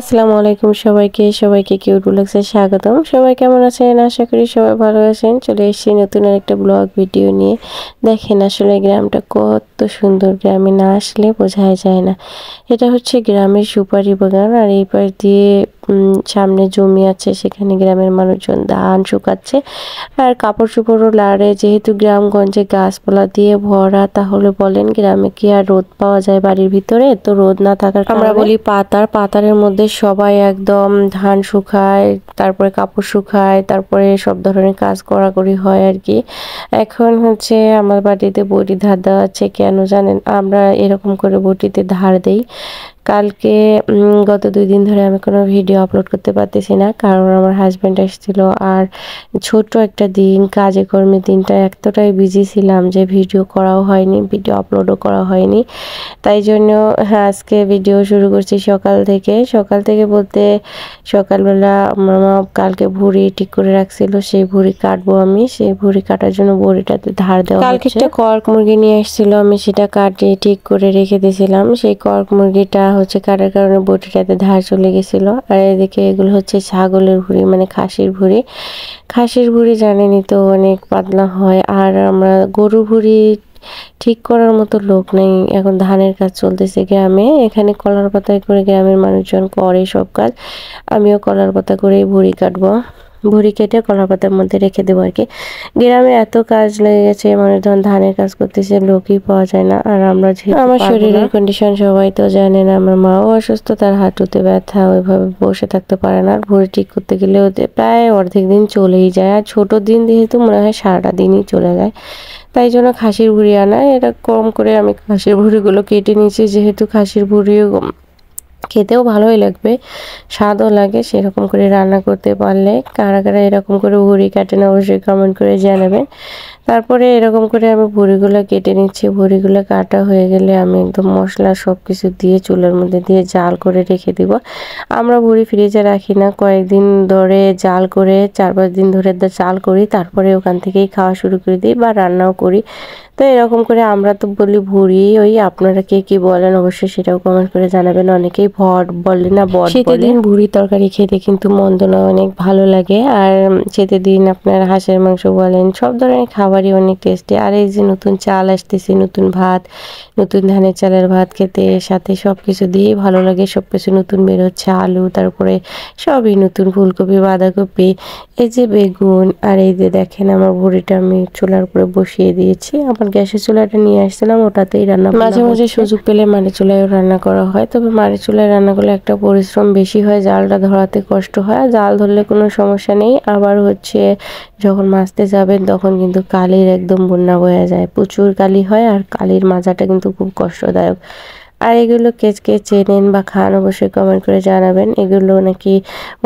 আসসালামু আলাইকুম সবাইকে সবাইকে কিউট ব্লগসে স্বাগতম সবাই কেমন আছেন আশা করি সবাই ভালো আছেন চলে এসেছি নতুন আরেকটা ব্লগ ভিডিও নিয়ে দেখেন আসলে গ্রামটা কত সুন্দর গ্রামে না আসলে বোঝাই যায় না এটা হচ্ছে গ্রামের সুপারি বাগান আর এই পাশ দিয়ে সামনে জমি আছে সেখানে গ্রামের মানুষজন ধান শুকাচ্ছে আর কাপড় চোপড়ও লাড়ে যেহেতু গ্রামগঞ্জে গাছপালা দিয়ে ভরা তাহলে বলেন গ্রামে কি আর রোদ পাওয়া যায় বাড়ির ভিতরে তো রোদ না থাকার আমরা বলি পাতার পাতারের মধ্যে সবাই একদম ধান শুকায় তারপরে কাপড় শুকায় তারপরে সব ধরনের কাজ করাকরি হয় আর কি এখন হচ্ছে আমার বাড়িতে বটি ধার দেওয়া আছে কেন জানেন আমরা এরকম করে বটিতে ধার দেই কালকে গত দুই দিন ধরে আমি কোনো ভিডিও আপলোড করতে পারতেছি না কারণ আমার হাজব্যান্ড এসেছিল আর ছোট একটা দিন কাজে কর্মে দিনটা এতটাই বিজি ছিলাম যে ভিডিও করাও হয়নি ভিডিও আপলোডও করা হয়নি তাই জন্য হ্যাঁ, আজকে ভিডিও শুরু করছি সকাল থেকে সকাল থেকে বলতে সকালবেলা মামা কালকে ভুড়ি ঠিক করে রাখছিল সেই ভুড়ি কাটবো আমি সেই ভুড়ি কাটার জন্য বড়িটাতে ধার দেওয়া কালকে একটা কর্ক মুরগি নিয়ে এসেছিল আমি সেটা কাটিয়ে ঠিক করে রেখে দিয়েছিলাম সেই কর্ক মুরগিটা হচ্ছে কাটার কারণে বটিটাতে ধার চলে গেছিলো আর এদিকে এগুলো হচ্ছে ছাগলের ভুঁড়ি মানে খাসির ভুঁড়ি খাসির ভুঁড়ি জানেনি তো অনেক পাতলা হয় আর আমরা গরু ভুঁড়ি ঠিক করার মতো লোক নেই এখন ধানের কাজ চলতেছে গ্রামে এখানে কলার পাতায় করে গ্রামের মানুষজন করে সব কাজ আমিও কলার পাতা করেই ভুঁড়ি কাটবো ভুঁড়ি কেটে কলাপাতার মধ্যে রেখে দেবো আর কি গ্রামে এত কাজ লেগে গেছে মানে ধরুন ধানের কাজ করতেছে লোকই পাওয়া যায় না আর আমরা আমার শরীরের কন্ডিশন সবাই তো জানেন আমার মাও অসুস্থ তার হাঁটুতে ব্যথা ওইভাবে বসে থাকতে পারে না আর ভুঁড়ি ঠিক করতে গেলে প্রায় অর্ধেক দিন চলেই যায় আর ছোট দিন যেহেতু মনে হয় সারাটা দিনই চলে যায় তাই জন্য খাসির ভুড়ি আনা এটা কম করে আমি খাসির ভুড়িগুলো কেটে নিয়েছি যেহেতু খাসির ভুঁড়িও খেতেও ভালোই লাগবে স্বাদও লাগে সেরকম করে রান্না করতে পারলে কারা কারা এরকম করে ভুড়ি কাটেন অবশ্যই কমেন্ট করে জানাবেন তারপরে এরকম করে আমি ভুড়িগুলো কেটে নিচ্ছি ভুড়িগুলো কাটা হয়ে গেলে আমি একদম মশলা সব কিছু দিয়ে চুলার মধ্যে দিয়ে জাল করে রেখে দিব আমরা ভুড়ি ফ্রিজে রাখি না কয়েকদিন ধরে জাল করে চার পাঁচ দিন ধরে জাল করি তারপরে ওখান থেকেই খাওয়া শুরু করে দিই বা রান্নাও করি তো এরকম করে আমরা তো বলি ভুড়ি ওই আপনারা কে কি বলেন অবশ্যই সেটাও কমেন্ট করে জানাবেন অনেকেই ভট বলে না বট শীতের দিন ভুড়ি তরকারি খেতে কিন্তু মন্দ না অনেক ভালো লাগে আর শীতের দিন আপনার হাঁসের মাংস বলেন সব ধরনের খাবারই অনেক টেস্টি আর এই যে নতুন চাল আসতেছে নতুন ভাত নতুন ধানের চালের ভাত খেতে সাথে সব কিছু দিয়েই ভালো লাগে সব কিছু নতুন বেরোচ্ছে আলু তারপরে সবই নতুন ফুলকপি বাঁধাকপি এই যে বেগুন আর এই যে দেখেন আমার ভুড়িটা আমি চুলার উপরে বসিয়ে দিয়েছি আমার এখন গ্যাসের চুলাটা নিয়ে আসছিলাম ওটাতেই রান্না মাঝে মাঝে সুযোগ পেলে মাড়ি চুলায় রান্না করা হয় তবে মাটির চুলায় রান্না করলে একটা পরিশ্রম বেশি হয় জালটা ধরাতে কষ্ট হয় জাল ধরলে কোনো সমস্যা নেই আবার হচ্ছে যখন মাছতে যাবেন তখন কিন্তু কালির একদম বন্যা বয়ে যায় প্রচুর কালি হয় আর কালির মাজাটা কিন্তু খুব কষ্টদায়ক আর এগুলো কেচকে কে চেনেন বা খান অবশ্যই কমেন্ট করে জানাবেন এগুলো নাকি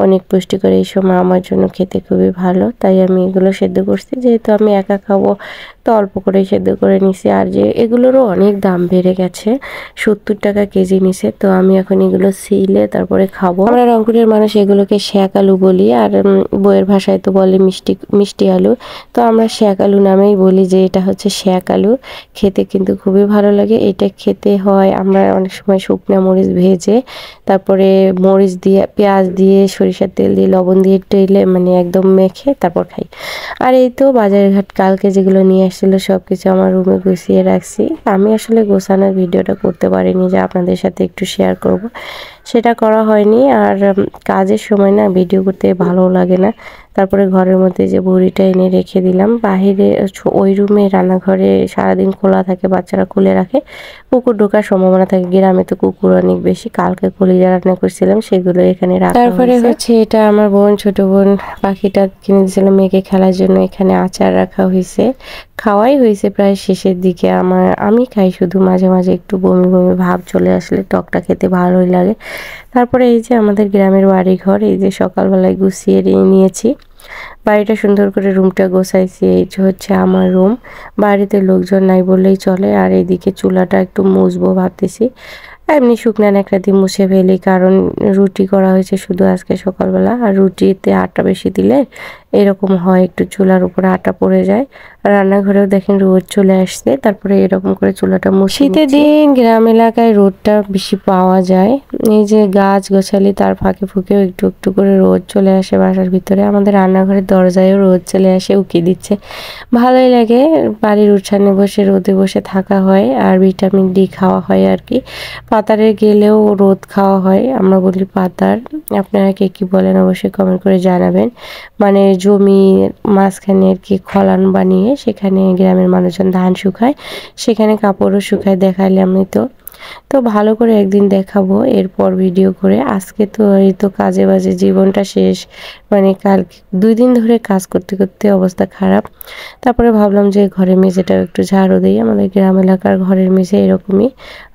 অনেক পুষ্টিকর এই সময় আমার জন্য খেতে খুবই ভালো তাই আমি এগুলো সেদ্ধ করছি যেহেতু আমি একা খাবো তো অল্প করেই সেদ্ধ করে নিছি আর যে এগুলোরও অনেক দাম বেড়ে গেছে সত্তর টাকা কেজি নিছে তো আমি এখন এগুলো সিলে তারপরে খাবো আমরা রংপুরের মানুষ এগুলোকে শ্যাক আলু বলি আর বইয়ের ভাষায় তো বলে মিষ্টি মিষ্টি আলু তো আমরা শ্যাক আলু নামেই বলি যে এটা হচ্ছে শ্যাক আলু খেতে কিন্তু খুবই ভালো লাগে এটা খেতে হয় আমরা আমরা অনেক সময় শুকনো মরিচ ভেজে তারপরে মরিচ দিয়ে পেঁয়াজ দিয়ে সরিষার তেল দিয়ে লবণ দিয়ে টেলে মানে একদম মেখে তারপর খাই আর এই তো বাজারঘাট কালকে যেগুলো নিয়ে আসছিলো সব কিছু আমার রুমে গুছিয়ে রাখছি আমি আসলে গোছানোর ভিডিওটা করতে পারিনি যে আপনাদের সাথে একটু শেয়ার করব সেটা করা হয়নি আর কাজের সময় না ভিডিও করতে ভালো লাগে না তারপরে ঘরের মধ্যে যে বড়িটা এনে রেখে দিলাম বাহিরে ওই রুমে রান্নাঘরে সারাদিন খোলা থাকে বাচ্চারা খুলে রাখে কুকুর ঢোকার সম্ভাবনা থাকে গ্রামে তো কুকুর অনেক বেশি কালকে যা রান্না করছিলাম সেগুলো এখানে রাখা তারপরে হচ্ছে এটা আমার বোন ছোট বোন পাখিটা কিনে দিয়েছিলাম মেয়েকে খেলার জন্য এখানে আচার রাখা হয়েছে খাওয়াই হয়েছে প্রায় শেষের দিকে আমার আমি খাই শুধু মাঝে মাঝে একটু বমি বমি ভাব চলে আসলে টকটা খেতে ভালোই লাগে তারপরে এই যে আমাদের গ্রামের বাড়ি ঘর এই যে সকালবেলায় গুছিয়ে নিয়েছি বাড়িটা সুন্দর করে রুমটা গোছাইছি এই হচ্ছে আমার রুম বাড়িতে লোকজন নাই বললেই চলে আর এইদিকে চুলাটা একটু মুছবো ভাবতেছি এমনি শুকনা একটা দিয়ে মুছে ফেলি কারণ রুটি করা হয়েছে শুধু আজকে সকালবেলা আর রুটিতে আটা বেশি দিলে এরকম হয় একটু চুলার উপরে আটা পড়ে যায় রান্নাঘরেও দেখেন রোদ চলে আসছে তারপরে এরকম করে চুলাটা মুছে শীতের দিন গ্রাম এলাকায় রোদটা বেশি পাওয়া যায় এই যে গাছ গোছালি তার ফাঁকে ফুঁকেও একটু একটু করে রোদ চলে আসে বাসার ভিতরে আমাদের রান্নাঘরের দরজায়ও রোদ চলে আসে উকি দিচ্ছে ভালোই লাগে বাড়ির উঠানে বসে রোদে বসে থাকা হয় আর ভিটামিন ডি খাওয়া হয় আর কি পাতারে গেলেও রোদ খাওয়া হয় আমরা বলি পাতার আপনারা কে কী বলেন অবশ্যই কমেন্ট করে জানাবেন মানে জমি মাঝখানে আর কি খলান বানিয়ে সেখানে গ্রামের মানুষজন ধান শুকায় সেখানে কাপড়ও শুকায় আমি তো তো ভালো করে একদিন দেখাবো এরপর ভিডিও করে আজকে তো এই তো কাজে বাজে জীবনটা শেষ মানে কাল দুই দিন ধরে কাজ করতে করতে অবস্থা খারাপ তারপরে ভাবলাম যে ঘরে মেঝেটাও একটু ঝাড়ু দিই আমাদের গ্রাম এলাকার ঘরের মেঝে এরকমই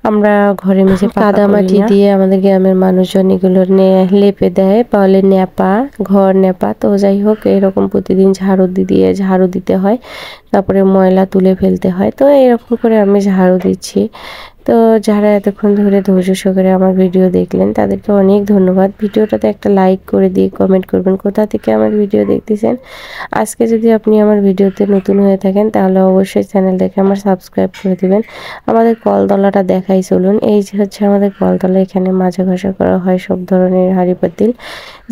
আমরা ঘরে মেঝে কাদামাটি দিয়ে আমাদের গ্রামের মানুষজন এগুলো লেপে দেয় পাহলে নেপা ঘর নেপা তো যাই হোক এরকম প্রতিদিন ঝাড়ু দিয়ে ঝাড়ু দিতে হয় তারপরে ময়লা তুলে ফেলতে হয় তো এরকম করে আমি ঝাড়ু দিচ্ছি তো যারা এতক্ষণ ধরে ধৈর্য সহকারে আমার ভিডিও দেখলেন তাদেরকে অনেক ধন্যবাদ ভিডিওটাতে একটা লাইক করে দিয়ে কমেন্ট করবেন কোথা থেকে আমার ভিডিও দেখতেছেন আজকে যদি আপনি আমার ভিডিওতে নতুন হয়ে থাকেন তাহলে অবশ্যই চ্যানেল দেখে আমার সাবস্ক্রাইব করে দেবেন আমাদের কলতলাটা দেখাই চলুন এই যে হচ্ছে আমাদের কলতলা এখানে মাঝে ঘষা করা হয় সব ধরনের হাড়িপাতিল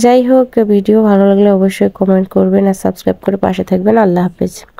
যাই হোক ভিডিও ভালো লাগলে অবশ্যই কমেন্ট করবেন আর সাবস্ক্রাইব করে পাশে থাকবেন আল্লাহ হাফেজ